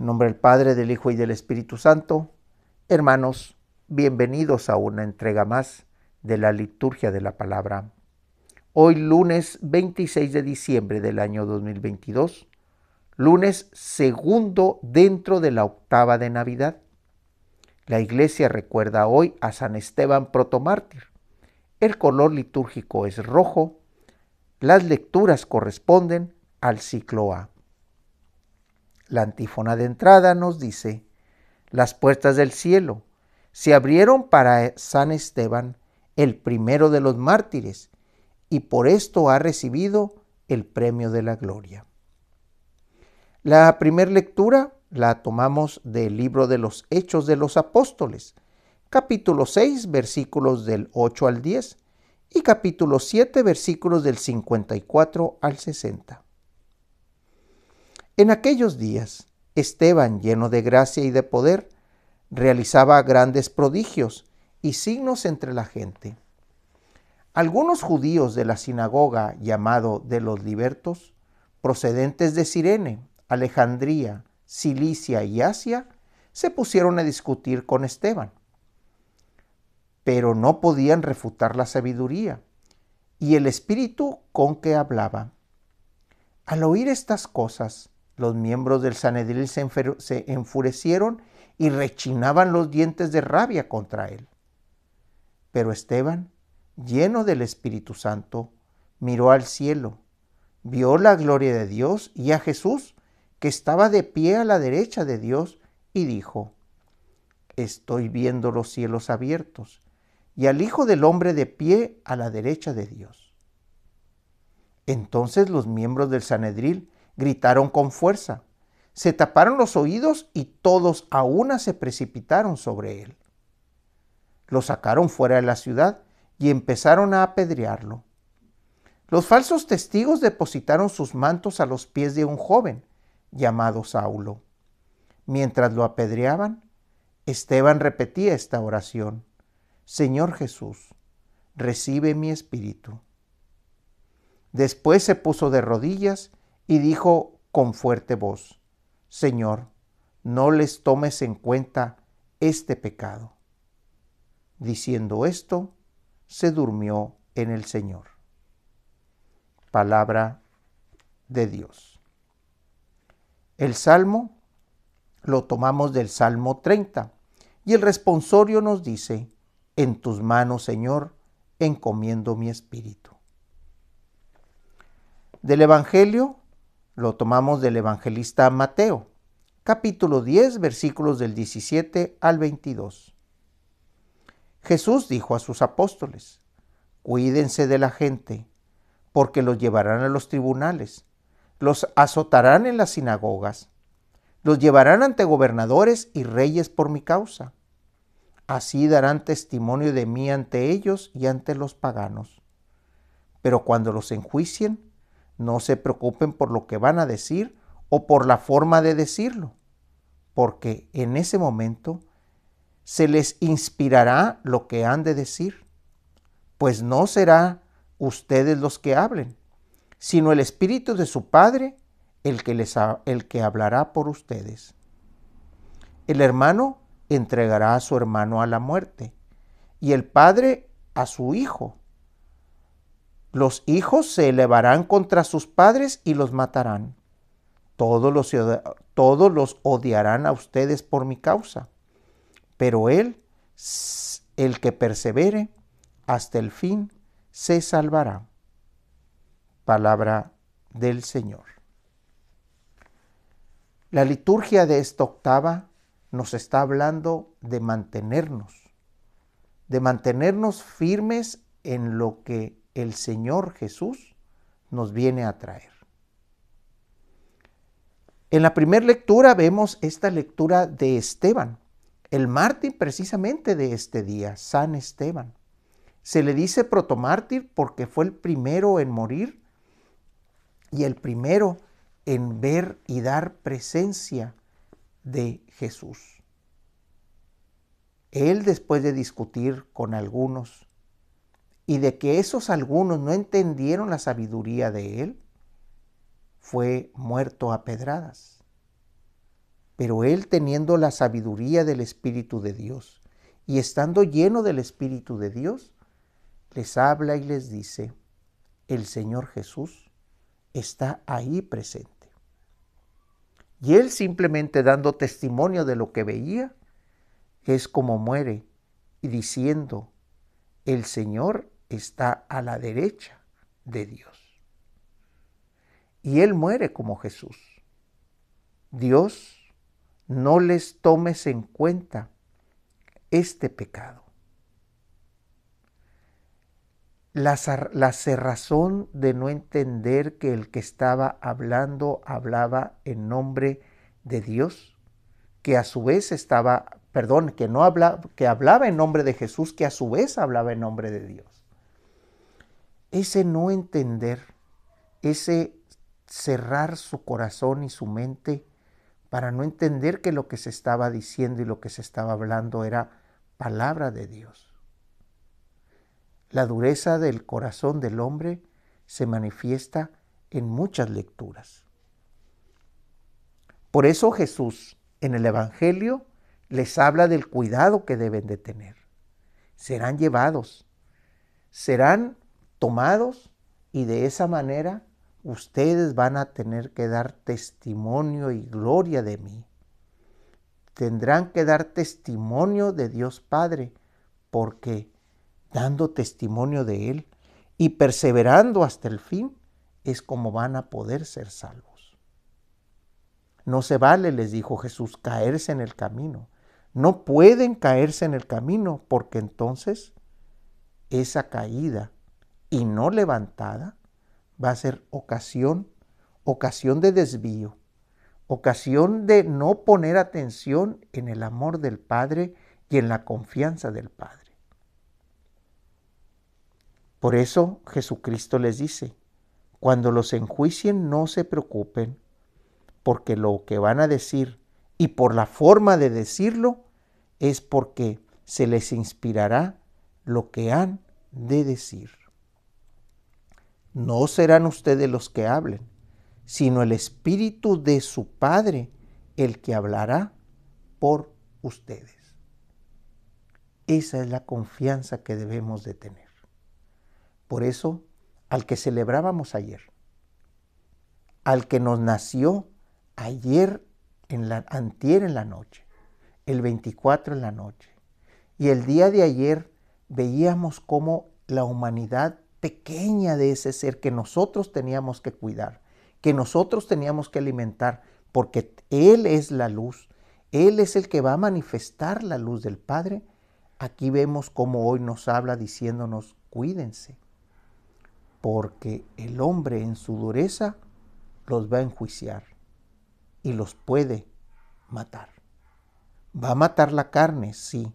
En nombre del Padre, del Hijo y del Espíritu Santo. Hermanos, bienvenidos a una entrega más de la liturgia de la palabra. Hoy lunes 26 de diciembre del año 2022, lunes segundo dentro de la octava de Navidad. La iglesia recuerda hoy a San Esteban protomártir. El color litúrgico es rojo. Las lecturas corresponden al ciclo A. La antífona de entrada nos dice, las puertas del cielo se abrieron para San Esteban, el primero de los mártires, y por esto ha recibido el premio de la gloria. La primera lectura la tomamos del libro de los Hechos de los Apóstoles, capítulo 6, versículos del 8 al 10 y capítulo 7, versículos del 54 al 60. En aquellos días, Esteban, lleno de gracia y de poder, realizaba grandes prodigios y signos entre la gente. Algunos judíos de la sinagoga llamado de los libertos, procedentes de Sirene, Alejandría, Cilicia y Asia, se pusieron a discutir con Esteban. Pero no podían refutar la sabiduría y el espíritu con que hablaba. Al oír estas cosas, los miembros del Sanedril se, enfurecieron y rechinaban los dientes de rabia contra él. Pero Esteban, lleno del Espíritu Santo, miró al cielo, vio la gloria de Dios y a Jesús, que estaba de pie a la derecha de Dios, y dijo, Estoy viendo los cielos abiertos y al Hijo del Hombre de pie a la derecha de Dios. Entonces los miembros del Sanedril gritaron con fuerza. Se taparon los oídos y todos a una se precipitaron sobre él. Lo sacaron fuera de la ciudad y empezaron a apedrearlo. Los falsos testigos depositaron sus mantos a los pies de un joven llamado Saulo. Mientras lo apedreaban, Esteban repetía esta oración. Señor Jesús, recibe mi espíritu. Después se puso de rodillas y dijo con fuerte voz, Señor, no les tomes en cuenta este pecado. Diciendo esto, se durmió en el Señor. Palabra de Dios. El salmo lo tomamos del Salmo 30 y el responsorio nos dice, en tus manos, Señor, encomiendo mi espíritu. Del Evangelio lo tomamos del evangelista Mateo, capítulo 10, versículos del 17 al 22. Jesús dijo a sus apóstoles, Cuídense de la gente, porque los llevarán a los tribunales, los azotarán en las sinagogas, los llevarán ante gobernadores y reyes por mi causa. Así darán testimonio de mí ante ellos y ante los paganos. Pero cuando los enjuicien, no se preocupen por lo que van a decir o por la forma de decirlo, porque en ese momento se les inspirará lo que han de decir, pues no será ustedes los que hablen, sino el Espíritu de su Padre el que, les el que hablará por ustedes. El hermano entregará a su hermano a la muerte y el padre a su hijo. Los hijos se elevarán contra sus padres y los matarán. Todos los, todos los odiarán a ustedes por mi causa. Pero él, el que persevere hasta el fin, se salvará. Palabra del Señor. La liturgia de esta octava nos está hablando de mantenernos, de mantenernos firmes en lo que el Señor Jesús nos viene a traer. En la primera lectura vemos esta lectura de Esteban, el mártir precisamente de este día, San Esteban. Se le dice protomártir porque fue el primero en morir y el primero en ver y dar presencia de Jesús. Él, después de discutir con algunos y de que esos algunos no entendieron la sabiduría de él, fue muerto a pedradas. Pero él teniendo la sabiduría del Espíritu de Dios y estando lleno del Espíritu de Dios, les habla y les dice, el Señor Jesús está ahí presente. Y él simplemente dando testimonio de lo que veía, es como muere y diciendo, el Señor está a la derecha de Dios. Y él muere como Jesús. Dios no les tomes en cuenta este pecado. La, la, cerrazón de no entender que el que estaba hablando hablaba en nombre de Dios, que a su vez estaba, perdón, que no hablaba, que hablaba en nombre de Jesús, que a su vez hablaba en nombre de Dios ese no entender, ese cerrar su corazón y su mente para no entender que lo que se estaba diciendo y lo que se estaba hablando era palabra de Dios. La dureza del corazón del hombre se manifiesta en muchas lecturas. Por eso Jesús en el Evangelio les habla del cuidado que deben de tener. Serán llevados, serán tomados y de esa manera ustedes van a tener que dar testimonio y gloria de mí. Tendrán que dar testimonio de Dios Padre, porque dando testimonio de Él y perseverando hasta el fin es como van a poder ser salvos. No se vale, les dijo Jesús, caerse en el camino. No pueden caerse en el camino porque entonces esa caída y no levantada va a ser ocasión, ocasión de desvío, ocasión de no poner atención en el amor del Padre y en la confianza del Padre. Por eso Jesucristo les dice, cuando los enjuicien no se preocupen, porque lo que van a decir y por la forma de decirlo es porque se les inspirará lo que han de decir no serán ustedes los que hablen, sino el Espíritu de su Padre el que hablará por ustedes. Esa es la confianza que debemos de tener. Por eso, al que celebrábamos ayer, al que nos nació ayer en la antier en la noche, el 24 en la noche, y el día de ayer veíamos cómo la humanidad pequeña de ese ser que nosotros teníamos que cuidar, que nosotros teníamos que alimentar, porque Él es la luz, Él es el que va a manifestar la luz del Padre. Aquí vemos cómo hoy nos habla diciéndonos, cuídense, porque el hombre en su dureza los va a enjuiciar y los puede matar. Va a matar la carne, sí,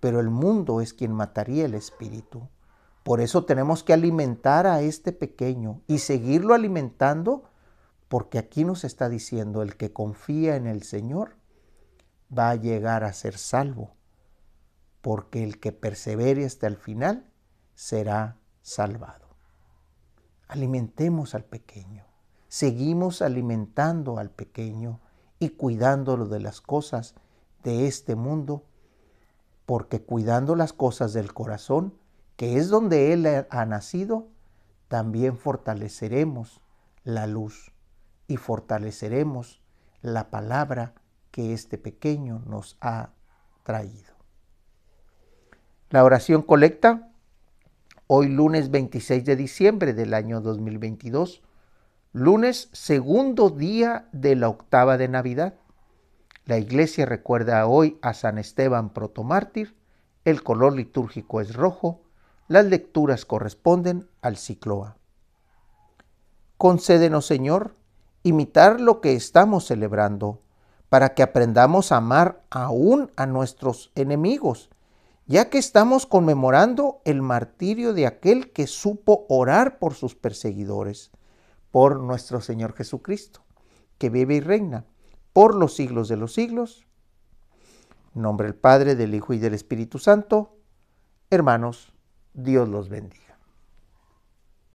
pero el mundo es quien mataría el espíritu. Por eso tenemos que alimentar a este pequeño y seguirlo alimentando porque aquí nos está diciendo el que confía en el Señor va a llegar a ser salvo, porque el que persevere hasta el final será salvado. Alimentemos al pequeño, seguimos alimentando al pequeño y cuidándolo de las cosas de este mundo, porque cuidando las cosas del corazón que es donde Él ha nacido, también fortaleceremos la luz y fortaleceremos la palabra que este pequeño nos ha traído. La oración colecta, hoy lunes 26 de diciembre del año 2022, lunes segundo día de la octava de Navidad. La iglesia recuerda hoy a San Esteban protomártir, el color litúrgico es rojo, las lecturas corresponden al ciclo A. Concédenos, Señor, imitar lo que estamos celebrando, para que aprendamos a amar aún a nuestros enemigos, ya que estamos conmemorando el martirio de aquel que supo orar por sus perseguidores, por nuestro Señor Jesucristo, que vive y reina por los siglos de los siglos. nombre del Padre, del Hijo y del Espíritu Santo. Hermanos, Dios los bendiga.